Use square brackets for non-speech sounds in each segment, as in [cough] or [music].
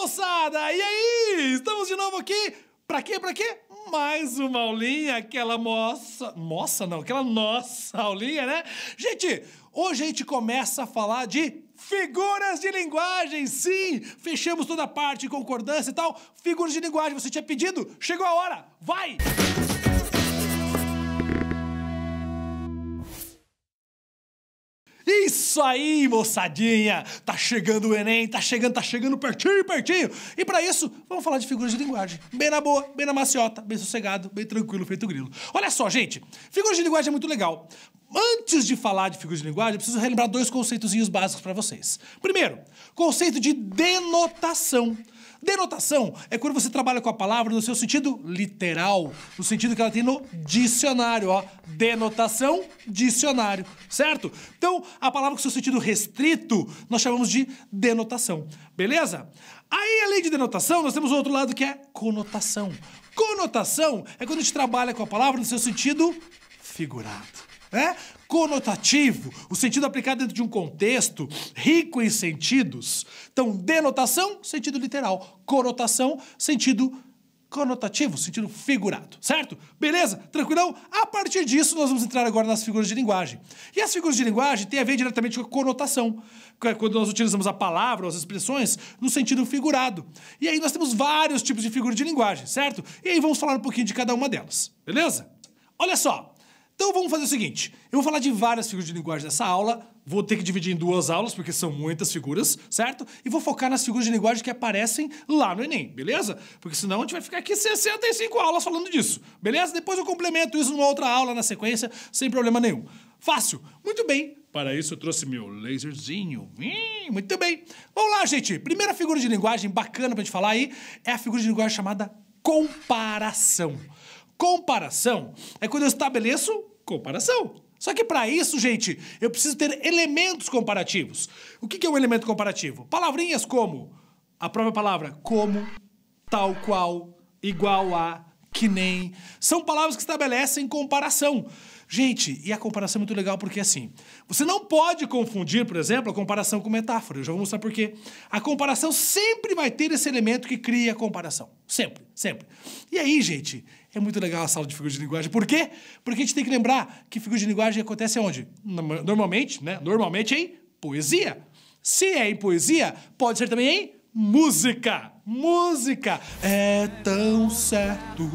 moçada! E aí? Estamos de novo aqui? Pra quê? Pra quê? Mais uma aulinha, aquela moça. Moça não, aquela nossa aulinha, né? Gente, hoje a gente começa a falar de Figuras de linguagem, sim! Fechamos toda a parte, concordância e tal. Figuras de linguagem, você tinha pedido? Chegou a hora! Vai! isso aí, moçadinha! Tá chegando o Enem, tá chegando, tá chegando pertinho, pertinho! E para isso, vamos falar de figuras de linguagem. Bem na boa, bem na maciota, bem sossegado, bem tranquilo, feito grilo. Olha só, gente, figuras de linguagem é muito legal. Antes de falar de figuras de linguagem, eu preciso relembrar dois conceitozinhos básicos para vocês. Primeiro, conceito de denotação. Denotação é quando você trabalha com a palavra no seu sentido literal, no sentido que ela tem no dicionário, ó. Denotação, dicionário, certo? Então, a palavra com seu sentido restrito, nós chamamos de denotação, beleza? Aí, além de denotação, nós temos o outro lado que é conotação. Conotação é quando a gente trabalha com a palavra no seu sentido figurado. Né? conotativo, o sentido aplicado dentro de um contexto rico em sentidos. Então, denotação, sentido literal, conotação, sentido conotativo, sentido figurado, certo? Beleza? Tranquilão? A partir disso, nós vamos entrar agora nas figuras de linguagem. E as figuras de linguagem têm a ver diretamente com a conotação, é quando nós utilizamos a palavra ou as expressões no sentido figurado. E aí nós temos vários tipos de figura de linguagem, certo? E aí vamos falar um pouquinho de cada uma delas, beleza? Olha só, então vamos fazer o seguinte: eu vou falar de várias figuras de linguagem nessa aula, vou ter que dividir em duas aulas, porque são muitas figuras, certo? E vou focar nas figuras de linguagem que aparecem lá no Enem, beleza? Porque senão a gente vai ficar aqui 65 aulas falando disso, beleza? Depois eu complemento isso numa outra aula na sequência, sem problema nenhum. Fácil! Muito bem! Para isso eu trouxe meu laserzinho. Hum, muito bem! Vamos lá, gente! Primeira figura de linguagem bacana pra gente falar aí é a figura de linguagem chamada comparação. Comparação é quando eu estabeleço Comparação. Só que para isso, gente, eu preciso ter elementos comparativos. O que é um elemento comparativo? Palavrinhas como a própria palavra como, tal qual, igual a, que nem, são palavras que estabelecem comparação. Gente, e a comparação é muito legal porque assim, você não pode confundir, por exemplo, a comparação com metáfora. Eu já vou mostrar por quê. A comparação sempre vai ter esse elemento que cria a comparação. Sempre, sempre. E aí, gente, é muito legal a sala de figuras de linguagem. Por quê? Porque a gente tem que lembrar que figura de linguagem acontece onde? Normalmente, né? Normalmente em poesia. Se é em poesia, pode ser também em Música! Música! É tão certo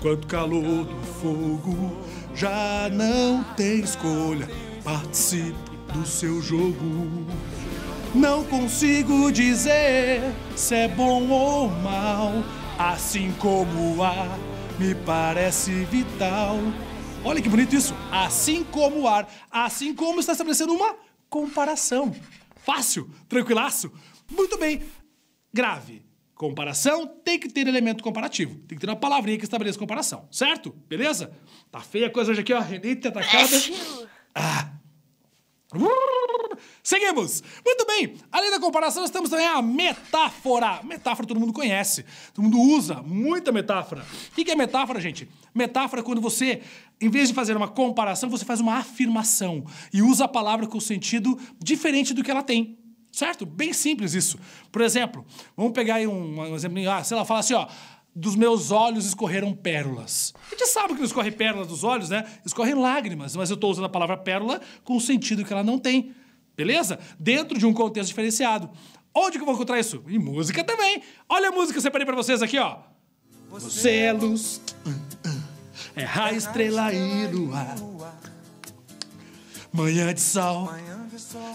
quanto calor do fogo. Já não tem escolha, participo do seu jogo. Não consigo dizer se é bom ou mal, assim como o ar me parece vital. Olha que bonito isso! Assim como o ar, assim como está estabelecendo uma comparação. Fácil, tranquilaço? Muito bem, grave. Comparação tem que ter elemento comparativo. Tem que ter uma palavrinha que estabeleça comparação, certo? Beleza? Tá feia a coisa hoje aqui, ó. Renita tá atacada. Ah. Seguimos! Muito bem! Além da comparação, nós temos também a metáfora. Metáfora todo mundo conhece, todo mundo usa muita metáfora. O que é metáfora, gente? Metáfora é quando você, em vez de fazer uma comparação, você faz uma afirmação e usa a palavra com sentido diferente do que ela tem. Certo? Bem simples isso. Por exemplo, vamos pegar aí um, um Ah, sei lá, fala assim, ó. Dos meus olhos escorreram pérolas. A gente sabe que não escorre pérolas dos olhos, né? Escorrem lágrimas, mas eu estou usando a palavra pérola com o sentido que ela não tem. Beleza? Dentro de um contexto diferenciado. Onde que eu vou encontrar isso? Em música também. Olha a música que eu separei pra vocês aqui, ó. Você é luz, é raio, estrela e lua. Manhã de sol,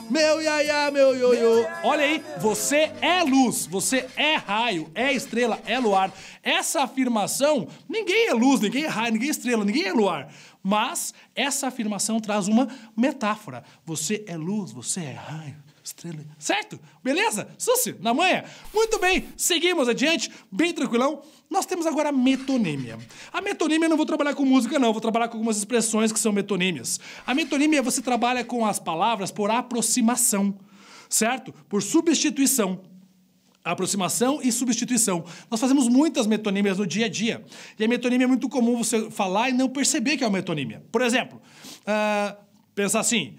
meu iaia, meu ioiô. Olha aí, você é luz, você é raio, é estrela, é luar. Essa afirmação, ninguém é luz, ninguém é raio, ninguém é estrela, ninguém é luar. Mas essa afirmação traz uma metáfora. Você é luz, você é raio, estrela. Certo? Beleza? Súcio, na manhã. Muito bem, seguimos adiante, bem tranquilão. Nós temos agora a metonímia. A metonímia eu não vou trabalhar com música, não. vou trabalhar com algumas expressões que são metonímias. A metonímia você trabalha com as palavras por aproximação, certo? Por substituição aproximação e substituição. Nós fazemos muitas metonímias no dia a dia. E a metonímia é muito comum você falar e não perceber que é uma metonímia. Por exemplo, uh, pensar assim: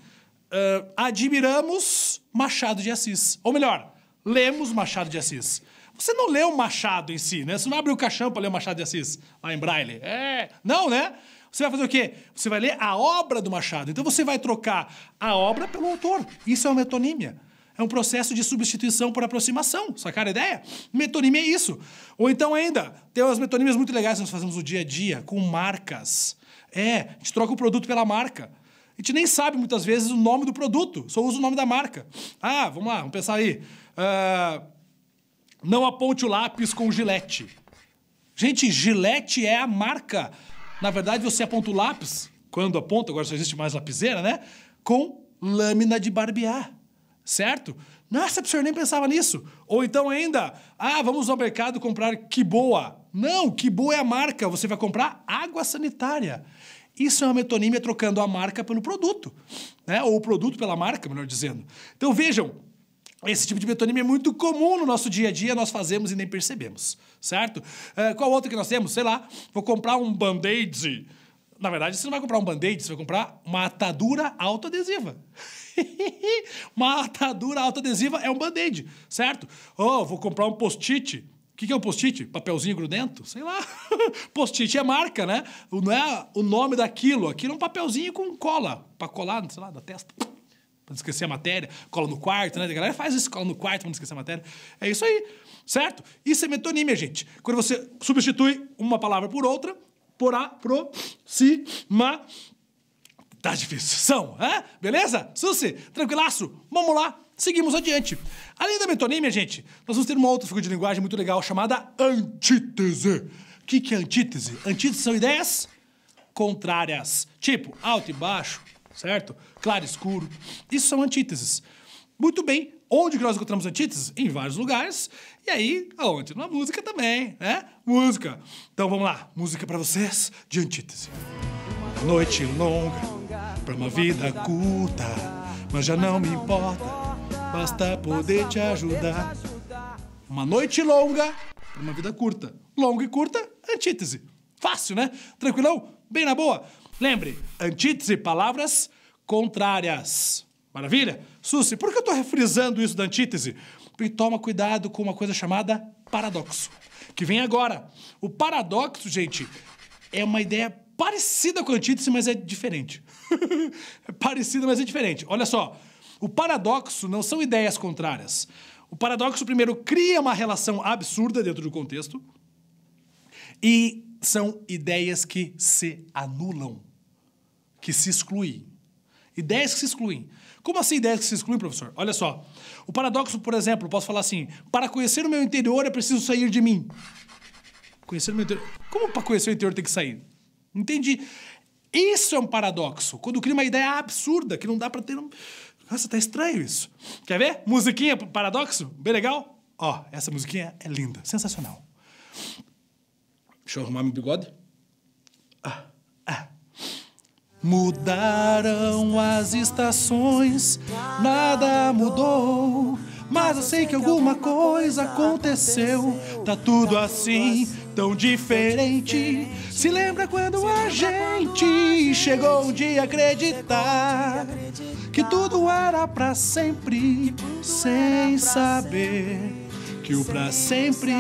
uh, admiramos Machado de Assis. Ou melhor, lemos Machado de Assis. Você não lê o Machado em si, né? Você não abre o caixão para ler o Machado de Assis lá em Braille. É, não, né? Você vai fazer o quê? Você vai ler a obra do Machado. Então você vai trocar a obra pelo autor. Isso é uma metonímia. É um processo de substituição por aproximação. Sacaram a ideia? Metonímia é isso. Ou então ainda, tem umas metonímias muito legais que nós fazemos no dia a dia, com marcas. É, a gente troca o produto pela marca. A gente nem sabe muitas vezes o nome do produto, só usa o nome da marca. Ah, vamos lá, vamos pensar aí. Uh, não aponte o lápis com gilete. Gente, gilete é a marca. Na verdade, você aponta o lápis, quando aponta, agora só existe mais lapiseira, né? Com lâmina de barbear, certo? Nossa, o senhor nem pensava nisso. Ou então ainda, ah, vamos ao mercado comprar que boa. Não, que boa é a marca, você vai comprar água sanitária. Isso é uma metonímia trocando a marca pelo produto, né? ou o produto pela marca, melhor dizendo. Então vejam, esse tipo de metonímia é muito comum no nosso dia a dia, nós fazemos e nem percebemos, certo? Uh, qual outro que nós temos? Sei lá, vou comprar um band-aid. Na verdade, você não vai comprar um band-aid, você vai comprar uma atadura autoadesiva. [laughs] uma atadura autoadesiva é um band-aid, certo? Oh, vou comprar um post-it que, que é um post-it? Papelzinho grudento? Sei lá. [laughs] post-it é marca, né? Não é o nome daquilo. Aquilo é um papelzinho com cola, para colar, sei lá, da testa. Para não esquecer a matéria. Cola no quarto, né? A galera faz isso, cola no quarto para não esquecer a matéria. É isso aí, certo? Isso é metonímia, gente. Quando você substitui uma palavra por outra, por a, pro, si, ma. Tá difícil. São, é? Beleza? Susi, tranquilaço? Vamos lá. Seguimos adiante. Além da metonímia, gente, nós vamos ter uma outra figura de linguagem muito legal chamada antítese. O que, que é antítese? Antítese são ideias contrárias, tipo alto e baixo, certo? Claro e escuro. Isso são antíteses. Muito bem, onde que nós encontramos antíteses? Em vários lugares. E aí, aonde? Na música também, né? Música. Então vamos lá, música para vocês de antítese. Noite longa, para uma vida curta, mas já não me importa basta poder te ajudar. Uma noite longa, uma vida curta. Longa e curta, antítese. Fácil, né? Tranquilão? Bem na boa. Lembre, antítese, palavras contrárias. Maravilha? Susi, por que eu tô refrisando isso da antítese? Porque toma cuidado com uma coisa chamada paradoxo, que vem agora. O paradoxo, gente, é uma ideia parecida com a antítese, mas é diferente. [laughs] é parecida, mas é diferente. Olha só, o paradoxo não são ideias contrárias. O paradoxo, primeiro, cria uma relação absurda dentro do contexto e são ideias que se anulam, que se excluem. Ideias que se excluem. Como assim ideias que se excluem, professor? Olha só. O paradoxo, por exemplo, posso falar assim: para conhecer o meu interior é preciso sair de mim. Conhecer o meu interior. Como para conhecer o interior tem que sair? Entendi. Isso é um paradoxo. Quando cria uma ideia absurda que não dá para ter. Um... Nossa, tá estranho isso. Quer ver? Musiquinha paradoxo? Bem legal? Ó, essa musiquinha é linda, sensacional. Deixa eu arrumar meu bigode. Ah, ah. Mudaram as estações, nada mudou. Mas eu sei que alguma coisa aconteceu. Tá tudo assim, tão diferente. Se lembra quando a gente chegou um dia a acreditar que tudo era para sempre, sem saber que o para sempre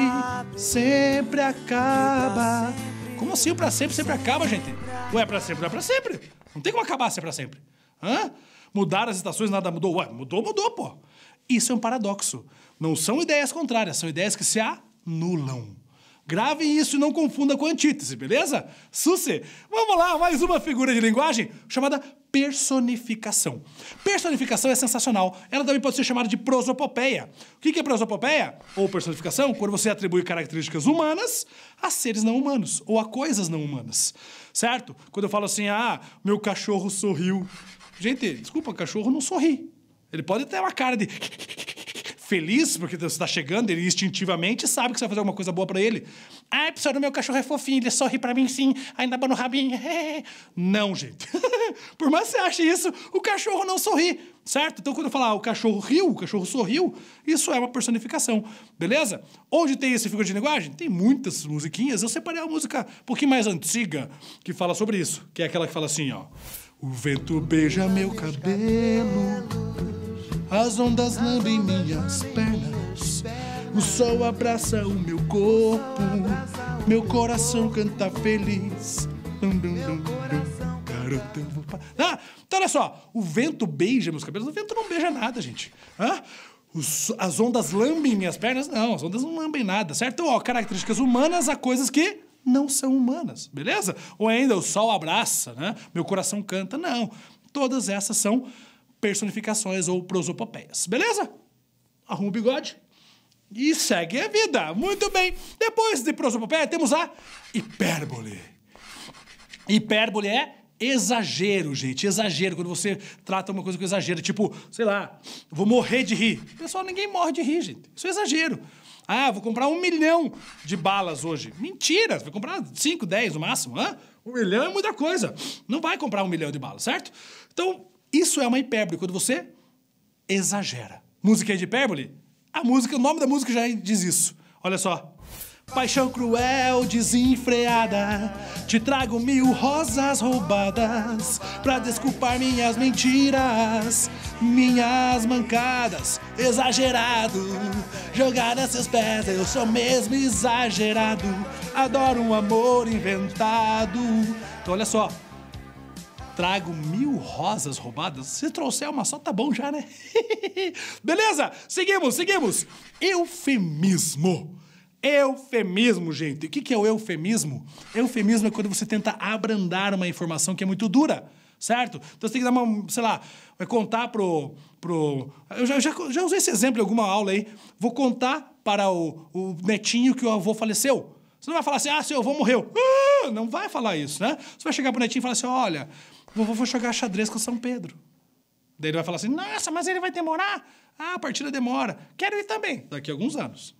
sempre acaba. Como assim o para sempre sempre acaba, gente? Ué, para sempre não é para sempre. Não tem como acabar se é pra sempre. Hã? Mudar as estações, nada mudou. Ué, mudou, mudou, pô. Isso é um paradoxo. Não são ideias contrárias, são ideias que se anulam. Gravem isso e não confunda com antítese, beleza? Suce! Vamos lá, mais uma figura de linguagem chamada personificação. Personificação é sensacional. Ela também pode ser chamada de prosopopeia. O que é prosopopeia? Ou personificação? Quando você atribui características humanas a seres não humanos ou a coisas não humanas. Certo? Quando eu falo assim, ah, meu cachorro sorriu. Gente, desculpa, cachorro não sorri. Ele pode ter uma cara de [laughs] feliz, porque você está chegando, ele instintivamente sabe que você vai fazer alguma coisa boa para ele. Ai, ah, é pessoal, meu cachorro é fofinho, ele sorri para mim sim, ainda abana o rabinho. [laughs] Não, gente. [laughs] Por mais que você ache isso, o cachorro não sorri, certo? Então, quando eu falar ah, o cachorro riu, o cachorro sorriu, isso é uma personificação, beleza? Onde tem esse figura de linguagem? Tem muitas musiquinhas. Eu separei uma música um pouquinho mais antiga que fala sobre isso, que é aquela que fala assim, ó. O vento beija meu cabelo as ondas lambem minhas pernas. O sol abraça o meu corpo. Meu coração canta feliz. Ah, então olha só. O vento beija meus cabelos. O vento não beija nada, gente. Ah, as ondas lambem minhas pernas? Não, as ondas não lambem nada, certo? Ó, características humanas a coisas que não são humanas, beleza? Ou ainda o sol abraça, né? Meu coração canta. Não. Todas essas são personificações ou prosopopeias. Beleza? Arruma o bigode e segue a vida. Muito bem. Depois de prosopopeia, temos a hipérbole. Hipérbole é exagero, gente. Exagero. Quando você trata uma coisa com exagero, tipo, sei lá, vou morrer de rir. Pessoal, ninguém morre de rir, gente. Isso é exagero. Ah, vou comprar um milhão de balas hoje. Mentira! Você vai comprar 5, 10 no máximo. Hã? Um milhão é muita coisa. Não vai comprar um milhão de balas, certo? Então, isso é uma hipérbole, quando você exagera. Música é de hipérbole? A música, o nome da música já diz isso. Olha só. Paixão cruel, desenfreada, te trago mil rosas roubadas pra desculpar minhas mentiras, minhas mancadas. Exagerado, jogar a seus pés, eu sou mesmo exagerado. Adoro um amor inventado. Então, olha só trago mil rosas roubadas. Se trouxer uma só, tá bom já, né? [laughs] Beleza? Seguimos, seguimos. Eufemismo. Eufemismo, gente. O que é o eufemismo? Eufemismo é quando você tenta abrandar uma informação que é muito dura, certo? Então você tem que dar uma, sei lá, vai contar pro. pro eu já, já, já usei esse exemplo em alguma aula aí. Vou contar para o, o netinho que o avô faleceu. Você não vai falar assim, ah, seu avô morreu. Ah! não vai falar isso, né? Você vai chegar bonitinho e falar assim, olha, vovô jogar xadrez com São Pedro. Daí ele vai falar assim, nossa, mas ele vai demorar? Ah, a partida demora. Quero ir também, daqui a alguns anos.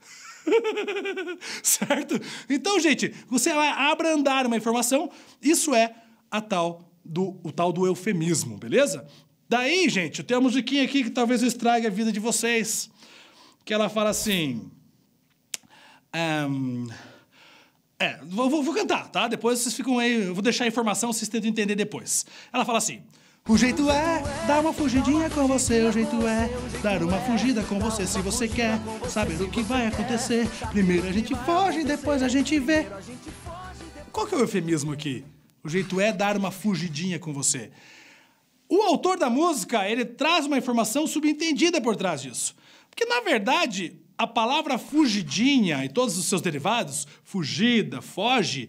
[laughs] certo? Então, gente, você vai abrandar uma informação, isso é a tal do, o tal do eufemismo, beleza? Daí, gente, temos uma musiquinha aqui que talvez estrague a vida de vocês. Que ela fala assim... Um, é, vou, vou, cantar, tá? Depois vocês ficam aí, eu vou deixar a informação, vocês tentam entender depois. Ela fala assim: O jeito é dar uma fugidinha com você, o jeito é dar uma fugida com você se você quer saber o que vai acontecer. Primeiro a gente foge, depois a gente vê. Qual que é o eufemismo aqui? O jeito é dar uma fugidinha com você. O autor da música, ele traz uma informação subentendida por trás disso. Porque na verdade, a palavra fugidinha e todos os seus derivados, fugida, foge,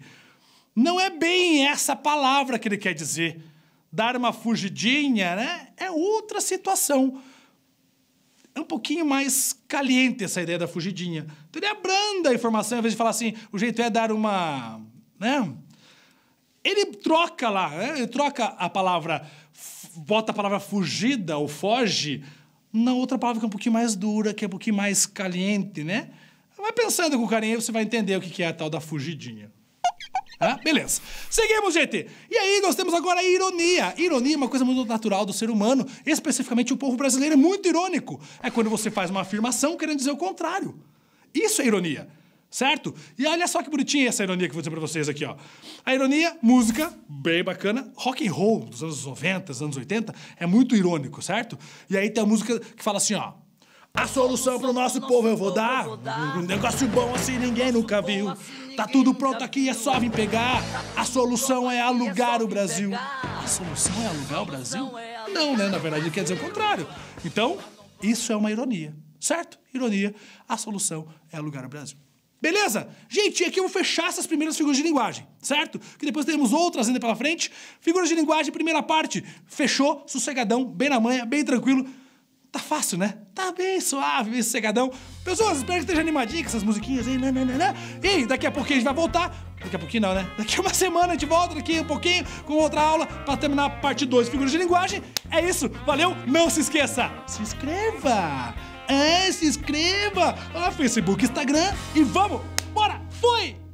não é bem essa palavra que ele quer dizer. Dar uma fugidinha né, é outra situação. É um pouquinho mais caliente essa ideia da fugidinha. Então ele abranda a informação, ao invés de falar assim, o jeito é dar uma. Né? Ele troca lá, né? ele troca a palavra, bota a palavra fugida ou foge na outra palavra que é um pouquinho mais dura, que é um pouquinho mais caliente, né? Vai pensando com carinho, você vai entender o que é a tal da fugidinha. Ah, beleza. Seguimos, gente. E aí, nós temos agora a ironia. Ironia é uma coisa muito natural do ser humano, especificamente o povo brasileiro é muito irônico. É quando você faz uma afirmação querendo dizer o contrário. Isso é ironia. Certo? E olha só que bonitinha essa ironia que eu vou dizer pra vocês aqui, ó. A ironia, música, bem bacana. Rock and roll dos anos 90, anos 80, é muito irônico, certo? E aí tem a música que fala assim, ó. A solução pro nosso povo eu vou dar. Um negócio bom assim ninguém nunca viu. Tá tudo pronto aqui, é só vir pegar. A solução é alugar o Brasil. A solução é alugar o Brasil? Não, né? Na verdade, ele quer dizer o contrário. Então, isso é uma ironia, certo? Ironia. A solução é alugar o Brasil. Beleza? Gente, aqui eu vou fechar essas primeiras figuras de linguagem, certo? Que depois teremos outras ainda pela frente. Figuras de linguagem, primeira parte. Fechou, sossegadão, bem na manhã, bem tranquilo. Tá fácil, né? Tá bem suave, bem sossegadão. Pessoas, espero que esteja animadinho com essas musiquinhas aí. Né, né, né, e daqui a pouquinho a gente vai voltar. Daqui a pouquinho não, né? Daqui a uma semana a gente volta daqui um pouquinho com outra aula para terminar a parte 2 figuras de linguagem. É isso, valeu, não se esqueça. Se inscreva! É, se inscreva! no Facebook, Instagram e vamos! Bora! Fui!